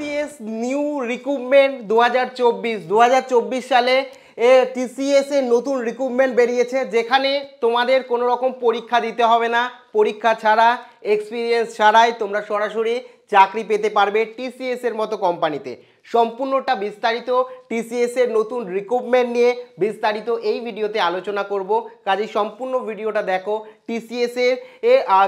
TCS new recruitment দু হাজার চব্বিশ দু হাজার চব্বিশ সালে এ টিসিএসে নতুন রিক্রুটমেন্ট বেরিয়েছে যেখানে তোমাদের কোনো রকম পরীক্ষা দিতে হবে না পরীক্ষা ছাড়া এক্সপিরিয়েন্স ছাড়াই তোমরা সরাসরি চাকরি পেতে পারবে টিসিএস এর মতো কোম্পানিতে সম্পূর্ণটা বিস্তারিত টিসিএস এর নতুন রিক্রুটমেন্ট নিয়ে বিস্তারিত এই ভিডিওতে আলোচনা করব কাজে সম্পূর্ণ ভিডিওটা দেখো টিসিএস এ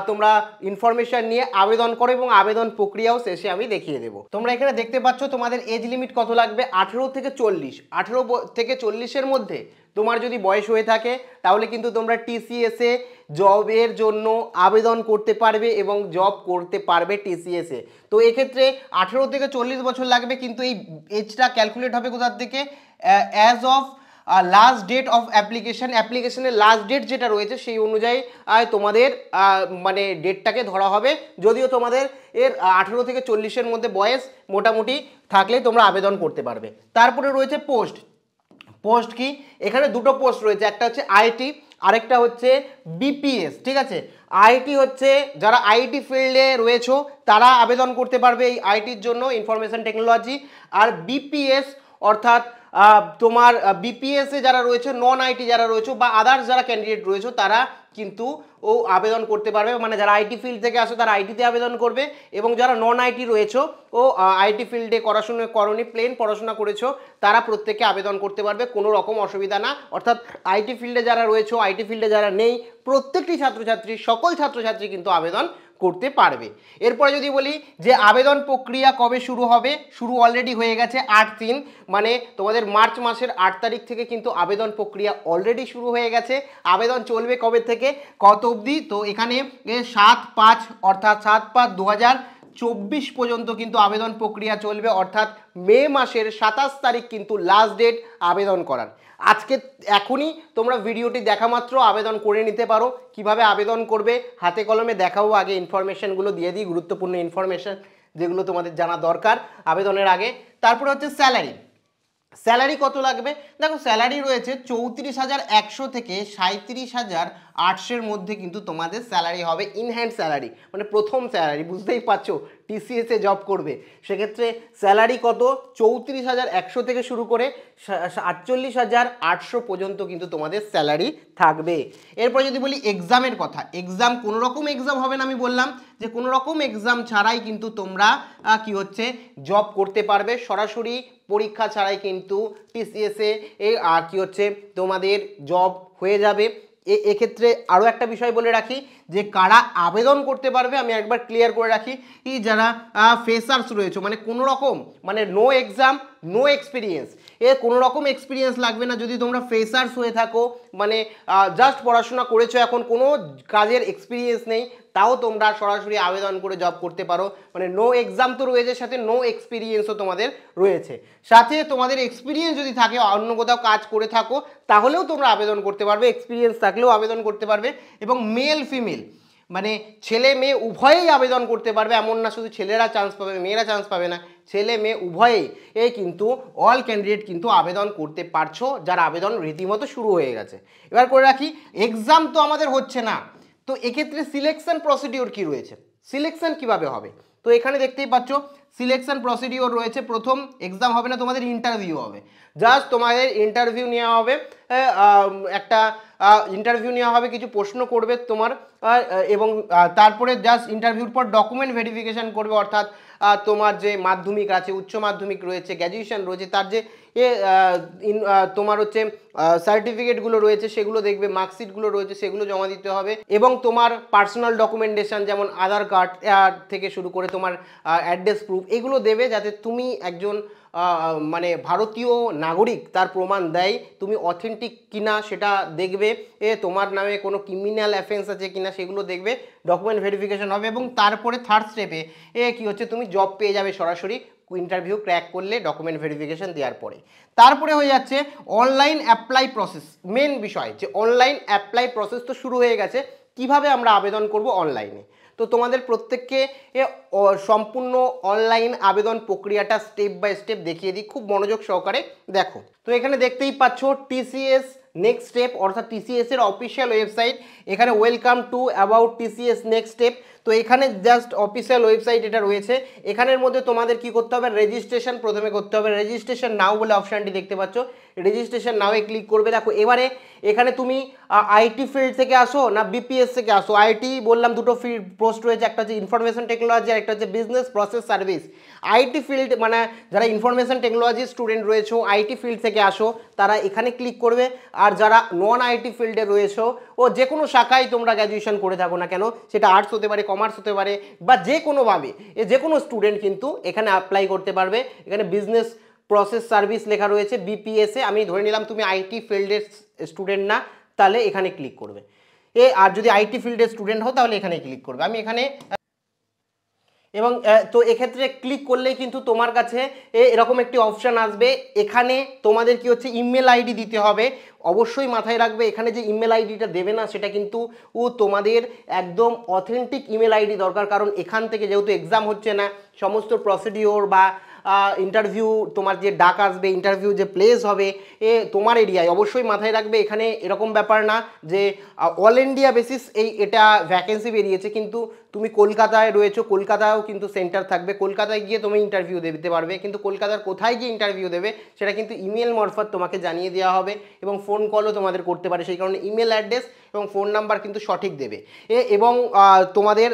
তোমরা ইনফরমেশন নিয়ে আবেদন করো এবং আবেদন প্রক্রিয়াও শেষে আমি দেখিয়ে দেবো তোমরা এখানে দেখতে পাচ্ছ তোমাদের এজ লিমিট কত লাগবে আঠেরো থেকে চল্লিশ আঠেরো থেকে চল্লিশের মধ্যে তোমার যদি বয়স হয়ে থাকে তাহলে কিন্তু তোমরা টিসিএসে জবের জন্য আবেদন করতে পারবে এবং জব করতে পারবে টিসিএসে তো এক্ষেত্রে আঠেরো থেকে চল্লিশ বছর লাগবে কিন্তু এই এজটা ক্যালকুলেট হবে কোথার থেকে as of last date of application অ্যাপ্লিকেশনের লাস্ট ডেট যেটা রয়েছে সেই অনুযায়ী তোমাদের মানে ডেটটাকে ধরা হবে যদিও তোমাদের এর আঠেরো থেকে চল্লিশের মধ্যে বয়স মোটামুটি থাকলে তোমরা আবেদন করতে পারবে তারপরে রয়েছে পোস্ট পোস্ট কি এখানে দুটো পোস্ট রয়েছে একটা হচ্ছে আইটি আরেকটা হচ্ছে বিপিএস ঠিক আছে আইটি হচ্ছে যারা আইটি ফিল্ডে রয়েছে তারা আবেদন করতে পারবে এই আইটির জন্য ইনফরমেশন টেকনোলজি আর বিপিএস অর্থাৎ তোমার বিপিএসে যারা রয়েছে নন আইটি যারা রয়েছে বা আদার্স যারা ক্যান্ডিডেট রয়েছে তারা কিন্তু ও আবেদন করতে পারবে মানে যারা আইটি ফিল্ড থেকে আসো তারা আইটিতে আবেদন করবে এবং যারা নন আইটি রয়েছে ও আইটি ফিল্ডে পড়াশুনো করনি প্লেন পড়াশোনা করেছো তারা প্রত্যেকে আবেদন করতে পারবে কোনো রকম অসুবিধা না অর্থাৎ আইটি ফিল্ডে যারা রয়েছে আইটি ফিল্ডে যারা নেই প্রত্যেকটি ছাত্রছাত্রী সকল ছাত্রছাত্রী কিন্তু আবেদন করতে পারবে এরপরে যদি বলি যে আবেদন প্রক্রিয়া কবে শুরু হবে শুরু অলরেডি হয়ে গেছে আট তিন মানে তোমাদের মার্চ মাসের আট তারিখ থেকে কিন্তু আবেদন প্রক্রিয়া অলরেডি শুরু হয়ে গেছে আবেদন চলবে কবে থেকে কত অবধি তো এখানে সাত পাঁচ অর্থাৎ সাত পাঁচ দু চব্বিশ পর্যন্ত কিন্তু আবেদন প্রক্রিয়া চলবে অর্থাৎ মে মাসের সাতাশ তারিখ কিন্তু লাস্ট ডেট আবেদন করার আজকে এখনই তোমরা ভিডিওটি দেখা মাত্র আবেদন করে নিতে পারো কিভাবে আবেদন করবে হাতে কলমে দেখাও আগে ইনফরমেশানগুলো দিয়ে দিই গুরুত্বপূর্ণ ইনফরমেশান যেগুলো তোমাদের জানা দরকার আবেদনের আগে তারপরে হচ্ছে স্যালারি স্যালারি কত লাগবে দেখো স্যালারি রয়েছে চৌত্রিশ হাজার একশো থেকে সাঁত্রিশ হাজার আর্টসের মধ্যে কিন্তু তোমাদের স্যালারি হবে ইনহ্যান্ড স্যালারি মানে প্রথম স্যালারি বুঝতেই পারছো টিসিএসে জব করবে সেক্ষেত্রে স্যালারি কত চৌত্রিশ হাজার একশো থেকে শুরু করে আটচল্লিশ হাজার আটশো পর্যন্ত কিন্তু তোমাদের স্যালারি থাকবে এরপর যদি বলি এক্সামের কথা এক্সাম কোনো রকম এক্সাম হবে না আমি বললাম যে কোনো রকম এক্সাম ছাড়াই কিন্তু তোমরা কি হচ্ছে জব করতে পারবে সরাসরি পরীক্ষা ছাড়াই কিন্তু টিসিএসে এই কী হচ্ছে তোমাদের জব হয়ে যাবে এক্ষেত্রে আরও একটা বিষয় বলে রাখি যে কারা আবেদন করতে পারবে আমি একবার ক্লিয়ার করে রাখি যারা ফেসার্স রয়েছে মানে কোনো রকম মানে নো এক্সাম নো এক্সপিরিয়েন্স এ কোনো রকম এক্সপিরিয়েন্স লাগবে না যদি তোমরা ফ্রেশার্স হয়ে থাকো মানে জাস্ট পড়াশোনা করেছো এখন কোনো কাজের এক্সপিরিয়েন্স নেই তাও তোমরা সরাসরি আবেদন করে জব করতে পারো মানে নো এক্সাম তো রয়েছে সাথে নো এক্সপিরিয়েন্সও তোমাদের রয়েছে সাথে তোমাদের এক্সপিরিয়েন্স যদি থাকে অন্য কোথাও কাজ করে থাকো তাহলেও তোমরা আবেদন করতে পারবে এক্সপিরিয়েন্স থাকলেও আবেদন করতে পারবে এবং মেল ফিমেল মানে ছেলে মেয়ে উভয়েই আবেদন করতে পারবে এমন না শুধু ছেলেরা চান্স পাবে মেয়েরা চান্স পাবে না ছেলে মেয়ে উভয়েই এই কিন্তু অল ক্যান্ডিডেট কিন্তু আবেদন করতে পারছো যার আবেদন রীতিমতো শুরু হয়ে গেছে এবার করে রাখি এক্সাম তো আমাদের হচ্ছে না তো এক্ষেত্রে সিলেকশন প্রসিডিওর কি রয়েছে সিলেকশন কিভাবে হবে তো এখানে দেখতেই পাচ্ছ সিলেকশন প্রসিডিওর রয়েছে প্রথম এক্সাম হবে না তোমাদের ইন্টারভিউ হবে জাস্ট তোমাদের ইন্টারভিউ নেওয়া হবে একটা ইন্টারভিউ নেওয়া হবে কিছু প্রশ্ন করবে তোমার এবং তারপরে জাস্ট ইন্টারভিউর পর ডকুমেন্ট ভেরিফিকেশান করবে অর্থাৎ তোমার যে মাধ্যমিক আছে উচ্চ মাধ্যমিক রয়েছে গ্র্যাজুয়েশন রয়েছে তার যে এ তোমার হচ্ছে সার্টিফিকেটগুলো রয়েছে সেগুলো দেখবে মার্কশিটগুলো রয়েছে সেগুলো জমা দিতে হবে এবং তোমার পার্সোনাল ডকুমেন্টেশন যেমন আধার কার্ড থেকে শুরু করে তোমার অ্যাড্রেস প্রুফ এগুলো দেবে যাতে তুমি একজন মানে ভারতীয় নাগরিক তার প্রমাণ দেয় তুমি অথেন্টিক কিনা সেটা দেখবে এ তোমার নামে কোনো ক্রিমিনাল অ্যাফেন্স আছে কিনা সেগুলো দেখবে ডকুমেন্ট ভেরিফিকেশন হবে এবং তারপরে থার্ড স্টেপে এ কী হচ্ছে তুমি জব পেয়ে যাবে সরাসরি ইন্টারভিউ ক্র্যাক করলে ডকুমেন্ট ভেরিফিকেশন দেওয়ার পরে তারপরে হয়ে যাচ্ছে অনলাইন অ্যাপ্লাই প্রসেস মেন বিষয় যে অনলাইন অ্যাপ্লাই প্রসেস তো শুরু হয়ে গেছে কিভাবে আমরা আবেদন করব অনলাইনে তো তোমাদের প্রত্যেককে সম্পূর্ণ অনলাইন আবেদন প্রক্রিয়াটা স্টেপ বাই স্টেপ দেখিয়ে দিই খুব মনোযোগ সহকারে দেখো তো এখানে দেখতেই পাচ্ছ টিসিএস নেক্সট স্টেপ অর্থাৎ টিসিএসের অফিসিয়াল ওয়েবসাইট এখানে welcome to about TCS next step তো এখানে জাস্ট অফিসিয়াল ওয়েবসাইট এটা রয়েছে এখানের মধ্যে তোমাদের কি করতে হবে রেজিস্ট্রেশন প্রথমে করতে হবে রেজিস্ট্রেশন নাও বলে অপশানটি দেখতে পাচ্ছ রেজিস্ট্রেশন নাও এ ক্লিক করবে দেখো এবারে এখানে তুমি আইটি ফিল্ড থেকে আসো না বিপিএস থেকে আসো আইটি বললাম দুটো ফিল্ড পোস্ট রয়েছে একটা হচ্ছে ইনফরমেশন টেকনোলজি আর একটা হচ্ছে business process service IT field মানে যারা ইনফরমেশন টেকনোলজি স্টুডেন্ট রয়েছে আইটি ফিল্ড থেকে আসো তারা এখানে ক্লিক করবে আর যারা নন আইটি ফিল্ডে রয়েছে ও যে কোনো শাখায় তোমরা গ্র্যাজুয়েশন করে থাকো না কেন সেটা আর্টস হতে পারে কমার্স হতে পারে বা যে কোনোভাবে এ যে কোনো স্টুডেন্ট কিন্তু এখানে অ্যাপ্লাই করতে পারবে এখানে বিজনেস প্রসেস সার্ভিস লেখা রয়েছে বিপিএসএ আমি ধরে নিলাম তুমি আইটি ফিল্ডের স্টুডেন্ট না তাহলে এখানে ক্লিক করবে এ আর যদি আইটি ফিল্ডের স্টুডেন্ট হও তাহলে এখানে ক্লিক করবে আমি এখানে এবং তো এক্ষেত্রে ক্লিক করলেই কিন্তু তোমার কাছে এরকম একটি অপশান আসবে এখানে তোমাদের কি হচ্ছে ইমেল আইডি দিতে হবে অবশ্যই মাথায় রাখবে এখানে যে ইমেল আইডিটা দেবে না সেটা কিন্তু ও তোমাদের একদম অথেন্টিক ইমেল আইডি দরকার কারণ এখান থেকে যেহেতু এক্সাম হচ্ছে না সমস্ত প্রসিডিওর বা ইন্টারভিউ তোমার যে ডাক আসবে ইন্টারভিউ যে প্লেস হবে এ তোমার এরিয়ায় অবশ্যই মাথায় রাখবে এখানে এরকম ব্যাপার না যে অল ইন্ডিয়া বেসিস এই এটা ভ্যাকেন্সি বেরিয়েছে কিন্তু তুমি কলকাতায় রয়েছো কলকাতায়ও কিন্তু সেন্টার থাকবে কলকাতায় গিয়ে তুমি ইন্টারভিউ দিতে পারবে কিন্তু কলকাতার কোথায় গিয়ে ইন্টারভিউ দেবে সেটা কিন্তু ইমেল মারফত তোমাকে জানিয়ে দেওয়া হবে এবং ফোন কলও তোমাদের করতে পারে সেই কারণে ইমেল অ্যাড্রেস এবং ফোন নাম্বার কিন্তু সঠিক দেবে এ এবং তোমাদের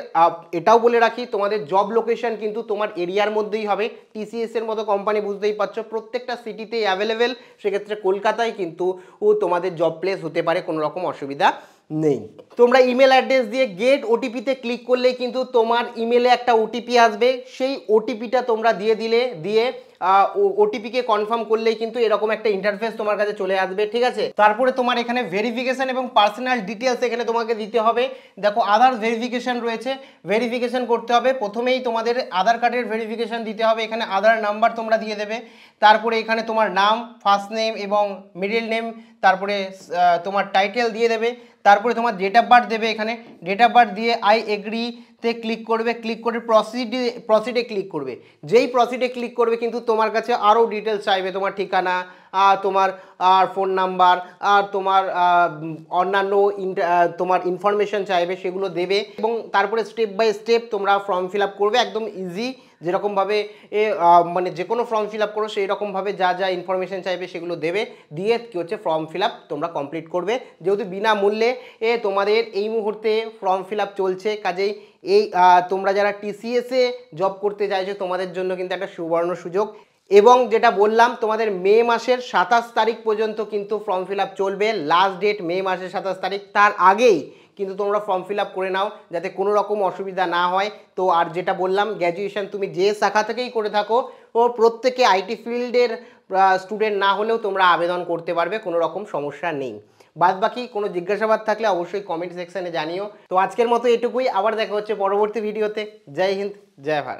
এটাও বলে রাখি তোমাদের জব লোকেশন কিন্তু তোমার এরিয়ার মধ্যেই হবে টিসিএসের মতো কোম্পানি বুঝতেই পারছো প্রত্যেকটা সিটিতেই অ্যাভেলেবেল সেক্ষেত্রে কলকাতায় কিন্তু তোমাদের জব প্লেস হতে পারে কোনো রকম অসুবিধা নেই তোমরা ইমেল অ্যাড্রেস দিয়ে গেট ওটিপিতে ক্লিক করলে কিন্তু তোমার ইমেলে একটা ওটিপি আসবে সেই ওটিপিটা তোমরা দিয়ে দিলে দিয়ে ওটিপিকে কনফার্ম করলেই কিন্তু এরকম একটা ইন্টারফেস তোমার কাছে চলে আসবে ঠিক আছে তারপরে তোমার এখানে ভেরিফিকেশান এবং পার্সোনাল ডিটেলস এখানে তোমাকে দিতে হবে দেখো আধার ভেরিফিকেশান রয়েছে ভেরিফিকেশান করতে হবে প্রথমেই তোমাদের আধার কার্ডের ভেরিফিকেশান দিতে হবে এখানে আধার নাম্বার তোমরা দিয়ে দেবে তারপরে এখানে তোমার নাম ফার্স্ট নেম এবং মিডিল নেম তারপরে তোমার টাইটেল দিয়ে দেবে তারপরে তোমার ডেট অফ বার্থ দেবে এখানে ডেট অফ বার্থ দিয়ে আই এগ্রিতে ক্লিক করবে ক্লিক করে প্রসিডি প্রসিডে ক্লিক করবে যেই প্রসিডে ক্লিক করবে কিন্তু তোমার কাছে আরও ডিটেলস চাইবে তোমার ঠিকানা তোমার আর ফোন নাম্বার আর তোমার অন্যান্য তোমার ইনফরমেশন চাইবে সেগুলো দেবে এবং তারপরে স্টেপ বাই স্টেপ তোমরা ফর্ম ফিল করবে একদম ইজি যেরকমভাবে এ মানে যে কোনো ফর্ম ফিল আপ করো সেই রকমভাবে যা যা ইনফরমেশান চাইবে সেগুলো দেবে দিয়ে কী হচ্ছে ফর্ম ফিল আপ তোমরা কমপ্লিট করবে যেহেতু বিনামূল্যে এ তোমাদের এই মুহূর্তে ফর্ম ফিল আপ চলছে কাজেই এই তোমরা যারা টিসিএসে জব করতে চাইছো তোমাদের জন্য কিন্তু একটা সুবর্ণ সুযোগ এবং যেটা বললাম তোমাদের মে মাসের সাতাশ তারিখ পর্যন্ত কিন্তু ফর্ম ফিল চলবে লাস্ট ডেট মে মাসের সাতাশ তারিখ তার আগেই কিন্তু তোমরা ফর্ম ফিল করে নাও যাতে কোনো রকম অসুবিধা না হয় তো আর যেটা বললাম গ্র্যাজুয়েশন তুমি যে শাখা থেকেই করে থাকো ও প্রত্যেকে আইটি ফিল্ডের স্টুডেন্ট না হলেও তোমরা আবেদন করতে পারবে কোনো রকম সমস্যা নেই বাদ বাকি কোনো জিজ্ঞাসাবাদ থাকলে অবশ্যই কমেন্ট সেকশানে জানিও তো আজকের মতো এটুকুই আবার দেখা হচ্ছে পরবর্তী ভিডিওতে জয় হিন্দ জয় ভারত